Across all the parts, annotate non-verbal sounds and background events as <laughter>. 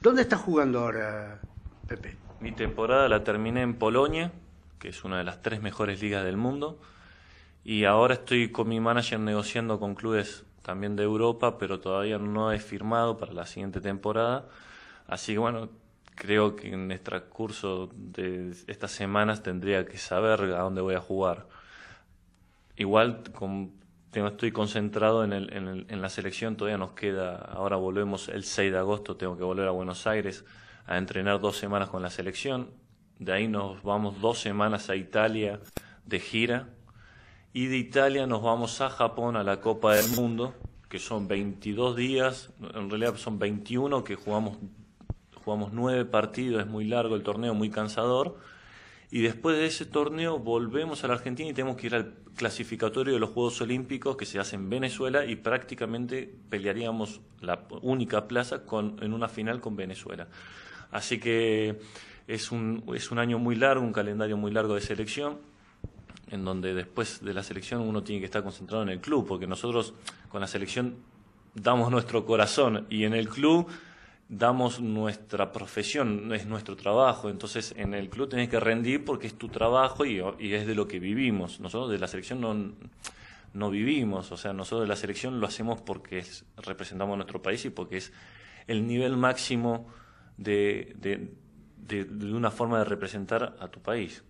¿Dónde estás jugando ahora, Pepe? Mi temporada la terminé en Polonia, que es una de las tres mejores ligas del mundo. Y ahora estoy con mi manager negociando con clubes también de Europa, pero todavía no he firmado para la siguiente temporada. Así que bueno, creo que en el este transcurso de estas semanas tendría que saber a dónde voy a jugar. Igual con estoy concentrado en, en, la selección, todavía nos queda, ahora volvemos el 6 de agosto, tengo que volver a Buenos Aires a entrenar dos semanas con la selección, de ahí nos vamos dos semanas a Italia de gira y de Italia nos vamos a Japón a la Copa del Mundo, que son 22 días, en realidad son 21 que jugamos, jugamos 9 partidos, es muy largo el torneo, muy cansador y después de ese torneo volvemos a la Argentina y tenemos que ir al clasificatorio de los Juegos Olímpicos que se hace en Venezuela y prácticamente pelearíamos la única plaza en una final con Venezuela. Así que es es un año muy largo, un calendario muy largo de selección, en donde después de la selección uno tiene que estar concentrado en el club, porque nosotros con la selección damos nuestro corazón y en el club damos nuestra profesión, es nuestro trabajo. Entonces, en el club tenés que rendir porque es tu trabajo y, y es de lo que vivimos. Nosotros de la selección no, no, vivimos, o sea, nosotros de la selección lo hacemos porque representamos a nuestro país y porque es el nivel máximo de, de, de, de una forma de representar a tu país.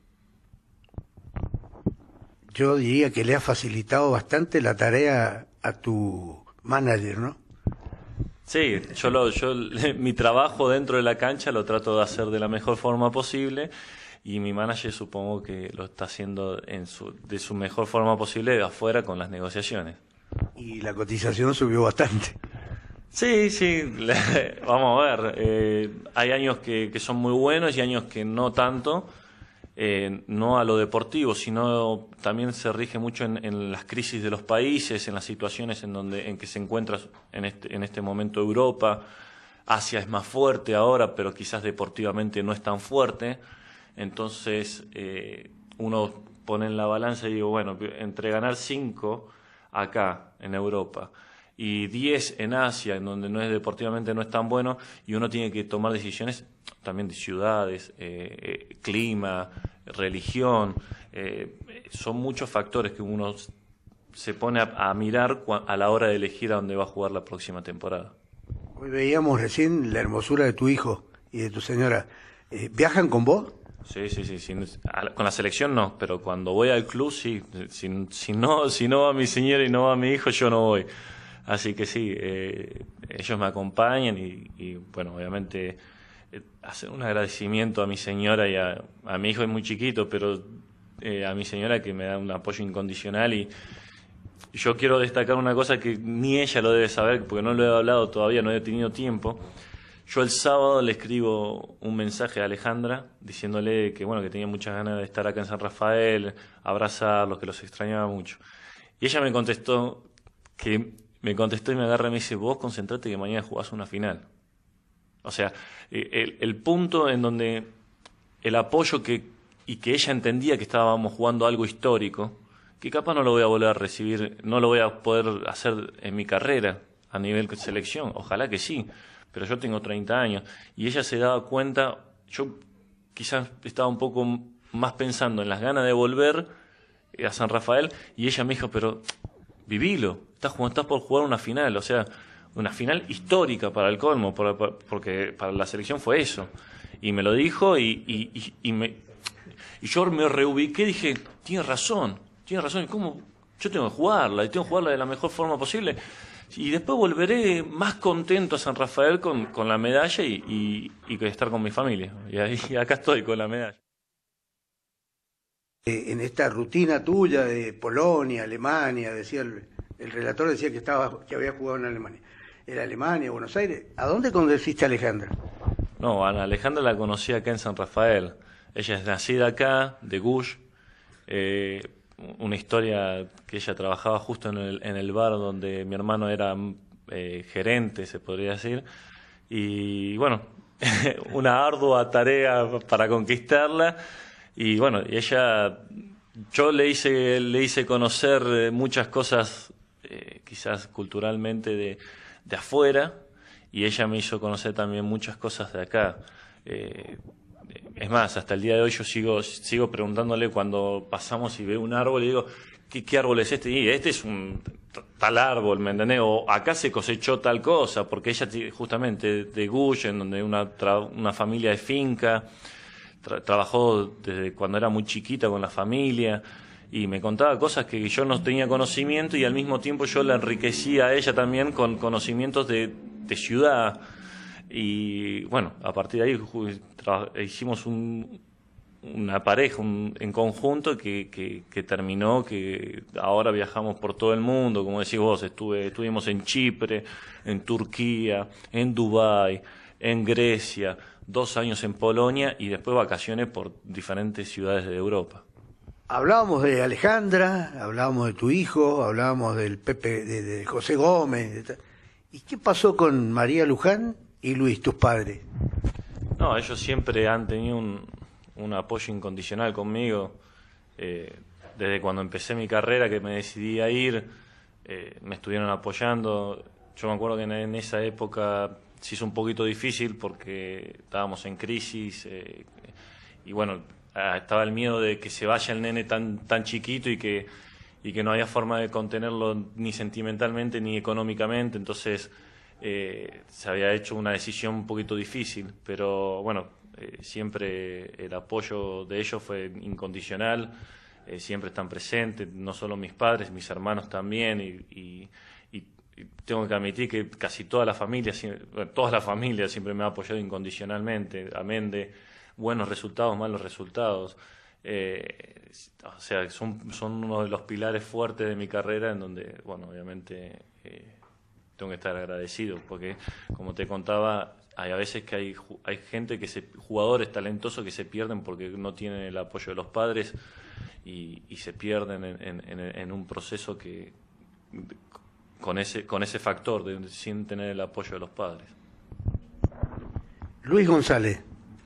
Yo diría que le ha facilitado bastante la tarea a tu manager, ¿no? Sí, yo, <laughs> mi trabajo dentro de la cancha lo trato de hacer de la mejor forma posible y mi manager supongo que lo está haciendo en de su mejor forma posible de afuera con las negociaciones. Y la cotización subió bastante. Sí, sí, <laughs> vamos a ver. Eh, hay años que son muy buenos y años que no tanto. Eh, no a lo deportivo, sino también se rige mucho en, las crisis de los países, en las situaciones en, donde, en que se encuentra en este, en este momento Europa. Asia es más fuerte ahora, pero quizás deportivamente no es tan fuerte. Entonces, eh, uno pone en la balanza y digo, bueno, entre ganar 5 acá, en Europa, y 10 en Asia, en donde no es deportivamente no es tan bueno, y uno tiene que tomar decisiones también de ciudades, eh, eh, clima, religión. Eh, son muchos factores que uno se pone a, mirar a la hora de elegir a dónde va a jugar la próxima temporada. Hoy veíamos recién la hermosura de tu hijo y de tu señora. ¿Viajan con vos? Sí, sí, sí, Con la selección no, pero cuando voy al club sí. Si, no, si no va mi señora y no va mi hijo, yo no voy. Así que sí, ellos me acompañan y bueno, obviamente hacer un agradecimiento a mi señora y a, mi hijo es muy chiquito, pero eh, a mi señora que me da un apoyo incondicional y yo quiero destacar una cosa que ni ella lo debe saber porque no lo he hablado todavía, no he tenido tiempo. Yo el sábado le escribo un mensaje a Alejandra diciéndole que bueno que tenía muchas ganas de estar acá en San Rafael, abrazarlos, que los extrañaba mucho. Y ella me contestó que me contestó y me agarra y me dice, vos concentrate que mañana jugás una final. O sea, eh, el, el punto en donde el apoyo que, y que ella entendía que estábamos jugando algo histórico, que capaz no lo voy a volver a recibir, no lo voy a poder hacer en mi carrera a nivel selección, ojalá que sí, pero yo tengo 30 años y ella se daba cuenta, yo quizás estaba un poco más pensando en las ganas de volver eh, a San Rafael y ella me dijo, pero vivilo, estás, estás por jugar una final, o sea, una final histórica para el colmo, porque para la selección fue eso. Y me lo dijo y, y, y, yo me reubiqué, y dije, tiene razón, tiene razón, ¿y cómo? Yo tengo que jugarla, y tengo que jugarla de la mejor forma posible. Y después volveré más contento a San Rafael con, la medalla y, y, estar con mi familia. Y ahí, <laughs> acá estoy con la medalla. Eh, en esta rutina tuya de Polonia, Alemania, decía el, el relator decía que estaba que había jugado en Alemania era Alemania, Buenos Aires. ¿A dónde conociste a Alejandra? No, a Alejandra la conocí acá en San Rafael. Ella es nacida acá, de Gush. Eh, una historia que ella trabajaba justo en el, en el bar donde mi hermano era eh, gerente, se podría decir. Y bueno, <laughs> una ardua tarea para conquistarla. Y bueno, ella, yo le hice, le hice conocer eh, muchas cosas, quizás culturalmente, de, de afuera y ella me hizo conocer también muchas cosas de acá. Eh, es más, hasta el día de hoy yo sigo, sigo preguntándole cuando pasamos y veo un árbol y digo, ¿qué, árbol es este? Y este es un tal árbol, ¿me entendés? O acá se cosechó tal cosa, porque ella justamente de en donde una, una familia de finca, trabajó desde cuando era muy chiquita con la familia y me contaba cosas que yo no tenía conocimiento y al mismo tiempo yo la enriquecía a ella también con conocimientos de, ciudad. Y bueno, a partir de ahí hicimos un, una pareja en conjunto que, que, terminó, que ahora viajamos por todo el mundo, como decís vos, estuve, estuvimos en Chipre, en Turquía, en Dubái, en Grecia, dos años en Polonia y después vacaciones por diferentes ciudades de Europa hablábamos de Alejandra, hablábamos de tu hijo, hablábamos del Pepe, de, José Gómez. ¿Y qué pasó con María Luján y Luis, tus padres? No, ellos siempre han tenido un, apoyo incondicional conmigo. Eh, desde cuando empecé mi carrera, que me decidí a ir, eh, me estuvieron apoyando. Yo me acuerdo que en, esa época se hizo un poquito difícil porque estábamos en crisis eh, y bueno, Ah, estaba el miedo de que se vaya el nene tan, tan chiquito y que, y que no había forma de contenerlo ni sentimentalmente ni económicamente. Entonces eh, se había hecho una decisión un poquito difícil, pero bueno, eh, siempre el apoyo de ellos fue incondicional. Eh, siempre están presentes, no solo mis padres, mis hermanos también, y, tengo que admitir que casi toda la familia, todas la familia siempre me ha apoyado incondicionalmente, amén de buenos resultados, malos resultados. Eh, o sea, son, uno de los pilares fuertes de mi carrera en donde, bueno, obviamente eh, tengo que estar agradecido porque, como te contaba, hay a veces que hay, hay gente, que se, jugadores talentosos que se pierden porque no tienen el apoyo de los padres y, se pierden en, en, un proceso que con ese, con ese factor, de, sin tener el apoyo de los padres. Luis González.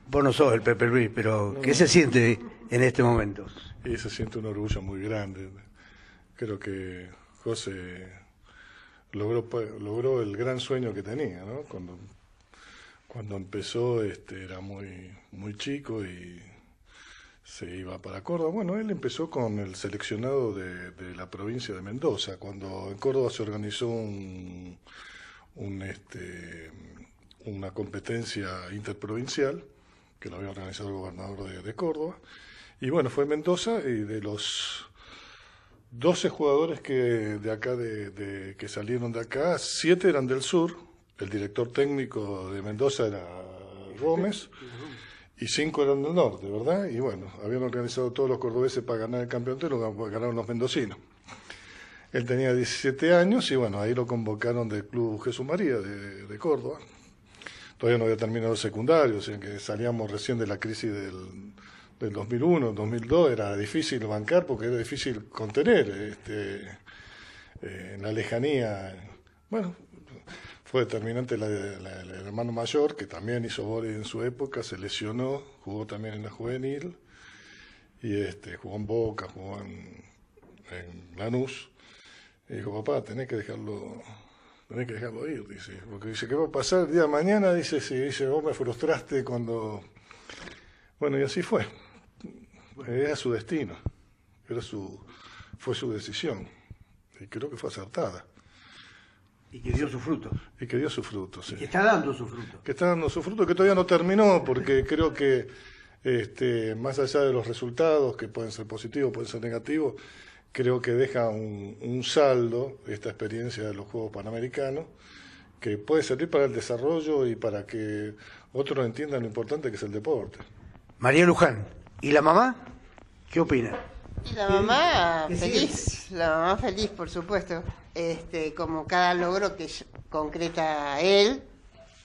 Vos no sos el Pepe Luis, pero ¿qué se siente en este momento? Y se siente un orgullo muy grande. Creo que José logró, logró el gran sueño que tenía, Cuando, cuando empezó este, era muy, muy chico y se iba para Córdoba. Bueno, él empezó con el seleccionado de, la provincia de Mendoza, cuando en Córdoba se organizó un, este, una competencia interprovincial que lo había organizado el gobernador de, Córdoba. Y bueno, fue Mendoza y de los 12 jugadores que, de acá de, que salieron de acá, 7 eran del sur, el director técnico de Mendoza era Gómez, y 5 eran del norte, ¿verdad? Y bueno, habían organizado todos los cordobeses para ganar el campeonato y lo ganaron los mendocinos. Él tenía 17 años y bueno, ahí lo convocaron del Club Jesús María de Córdoba todavía no había terminado el secundario, o que salíamos recién de la crisis del, 2001, 2002, era difícil bancar porque era difícil contener este, eh, la lejanía. Bueno, fue determinante la, el hermano mayor, que también hizo vole en su época, se lesionó, jugó también en la juvenil, y este, jugó en Boca, jugó en, en Lanús. Y dijo, papá, tenés que dejarlo tenés que dejarlo ir, dice. Porque dice, ¿qué va a pasar el día de mañana? Dice, sí, dice, vos me frustraste cuando... Bueno, y así fue. Era su destino, era su, fue su decisión. Y creo que fue acertada. Y que dio su fruto. Y que dio su fruto, sí. Que está dando su fruto. Que está dando su fruto, que todavía no terminó, porque <laughs> creo que este, más allá de los resultados, que pueden ser positivos, pueden ser negativos, creo que deja un, saldo esta experiencia de los Juegos Panamericanos que puede servir para el desarrollo y para que otros entiendan lo importante que es el deporte. María Luján, ¿y la mamá? ¿Qué opina? La mamá feliz, la mamá feliz, por supuesto. Este, como cada logro que concreta él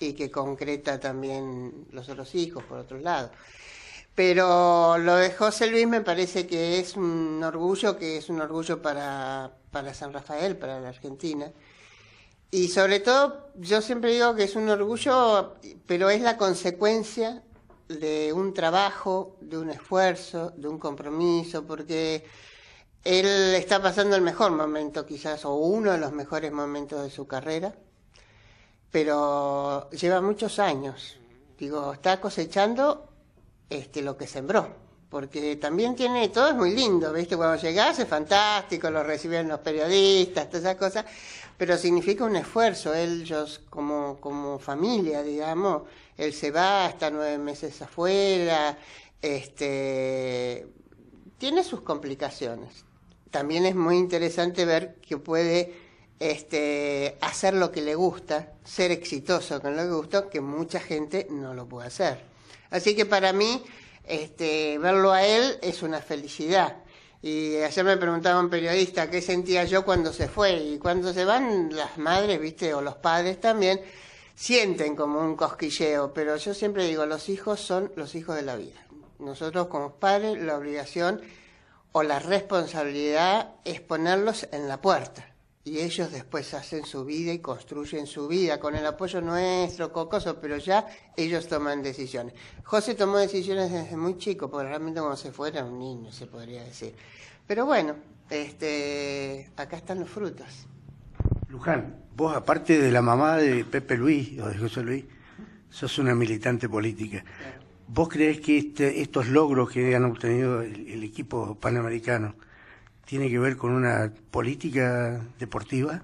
y que concreta también los otros hijos, por otro lado. Pero lo de José Luis me parece que es un orgullo, que es un orgullo para, San Rafael, para la Argentina. Y sobre todo, yo siempre digo que es un orgullo, pero es la consecuencia de un trabajo, de un esfuerzo, de un compromiso, porque él está pasando el mejor momento quizás, o uno de los mejores momentos de su carrera, pero lleva muchos años. Digo, está cosechando este, lo que sembró porque también tiene, todo es muy lindo, ¿viste? Cuando llegás es fantástico, lo reciben los periodistas, todas esas cosas, pero significa un esfuerzo, ellos como, como familia, digamos, él se va, hasta nueve meses afuera, este, tiene sus complicaciones. También es muy interesante ver que puede este, hacer lo que le gusta, ser exitoso con lo que gusta, que mucha gente no lo puede hacer. Así que para mí, este, verlo a él es una felicidad. Y ayer me preguntaba un periodista qué sentía yo cuando se fue. Y cuando se van las madres, viste, o los padres también, sienten como un cosquilleo. Pero yo siempre digo, los hijos son los hijos de la vida. Nosotros como padres, la obligación o la responsabilidad es ponerlos en la puerta y ellos después hacen su vida y construyen su vida con el apoyo nuestro, cocoso, pero ya ellos toman decisiones. José tomó decisiones desde muy chico, porque realmente como se fuera un niño, se podría decir. Pero bueno, este, acá están los frutos. Luján, vos aparte de la mamá de Pepe Luis o de José Luis, sos una militante política. ¿Vos crees que este, estos logros que han obtenido el equipo panamericano, tiene que ver con una política deportiva?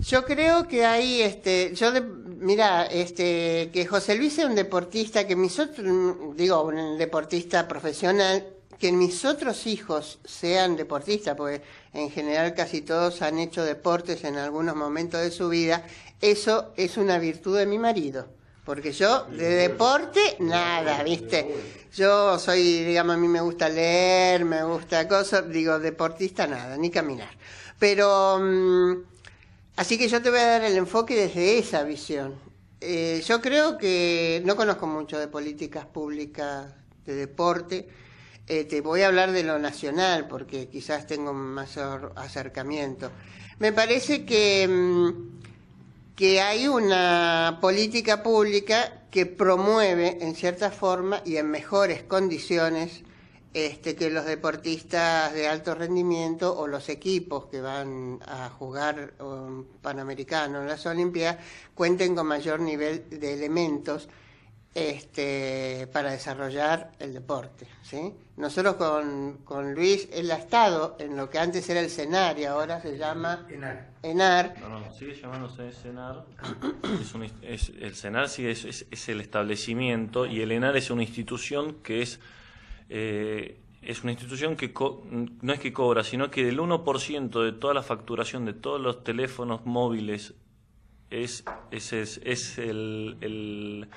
Yo creo que ahí, este, yo, mira, este, que José Luis sea un deportista, que mis otros, digo, un deportista profesional, que mis otros hijos sean deportistas, porque en general casi todos han hecho deportes en algunos momentos de su vida, eso es una virtud de mi marido. Porque yo de deporte, nada, ¿viste? Yo soy, digamos, a mí me gusta leer, me gusta cosas, digo, deportista, nada, ni caminar. Pero, mm, así que yo te voy a dar el enfoque desde esa visión. Eh, yo creo que no conozco mucho de políticas públicas de deporte. Eh, te voy a hablar de lo nacional porque quizás tengo un mayor acercamiento. Me parece que... Mm, que hay una política pública que promueve en cierta forma y en mejores condiciones este, que los deportistas de alto rendimiento o los equipos que van a jugar panamericanos um, panamericano en las Olimpiadas cuenten con mayor nivel de elementos este, para desarrollar el deporte. ¿sí? Nosotros con, con, Luis, él ha estado en lo que antes era el CENAR y ahora se llama ENAR. E no, no, sigue llamándose CENAR. <coughs> Es el CENAR sigue, es, el establecimiento y el ENAR es una institución que es... Eh, es una institución que no es que cobra, sino que del 1% de toda la facturación de todos los teléfonos móviles es, es, es, el,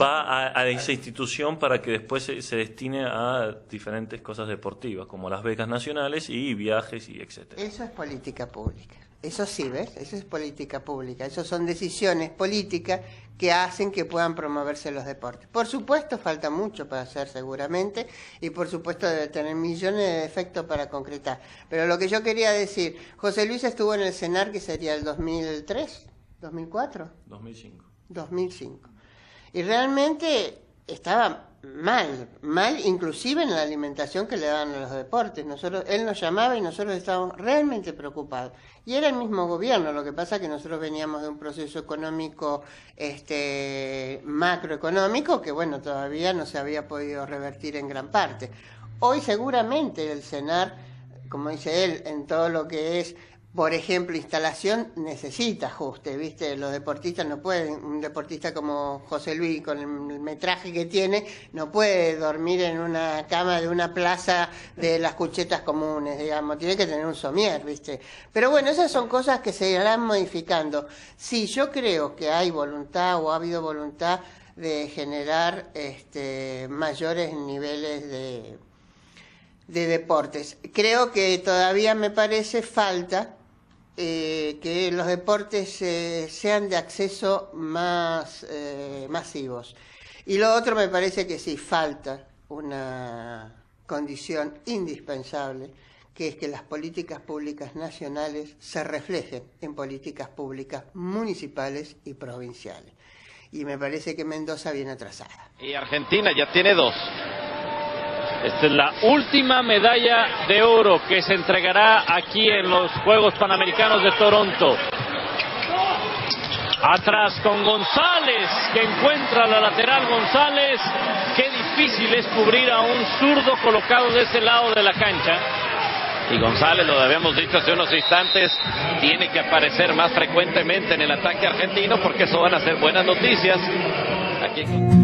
va a, esa institución para que después se, destine a diferentes cosas deportivas, como las becas nacionales y viajes y etcétera. Eso es política pública. Eso sí, ¿ves? Eso es política pública. Eso son decisiones políticas que hacen que puedan promoverse los deportes. Por supuesto, falta mucho para hacer seguramente y por supuesto debe tener millones de efectos para concretar. Pero lo que yo quería decir, José Luis estuvo en el CENAR que sería el 2003. ¿2004? 2005. 2005. Y realmente estaba mal, mal inclusive en la alimentación que le daban a los deportes. Nosotros, él nos llamaba y nosotros estábamos realmente preocupados. Y era el mismo gobierno, lo que pasa que nosotros veníamos de un proceso económico, este, macroeconómico, que bueno, todavía no se había podido revertir en gran parte. Hoy seguramente el CENAR, como dice él, en todo lo que es por ejemplo, instalación necesita ajuste, ¿viste? Los deportistas no pueden, un deportista como José Luis, con el metraje que tiene, no puede dormir en una cama de una plaza de las cuchetas comunes, digamos, tiene que tener un somier, ¿viste? Pero bueno, esas son cosas que se irán modificando. Sí, yo creo que hay voluntad o ha habido voluntad de generar este, mayores niveles de, de deportes. Creo que todavía me parece falta eh, que los deportes eh, sean de acceso más eh, masivos. Y lo otro me parece que sí, falta una condición indispensable, que es que las políticas públicas nacionales se reflejen en políticas públicas municipales y provinciales. Y me parece que Mendoza viene atrasada. Y Argentina ya tiene dos. Esta es la última medalla de oro que se entregará aquí en los Juegos Panamericanos de Toronto. Atrás con González, que encuentra la lateral González. Qué difícil es cubrir a un zurdo colocado de ese lado de la cancha. Y González, lo habíamos dicho hace unos instantes, tiene que aparecer más frecuentemente en el ataque argentino porque eso van a ser buenas noticias. Aquí...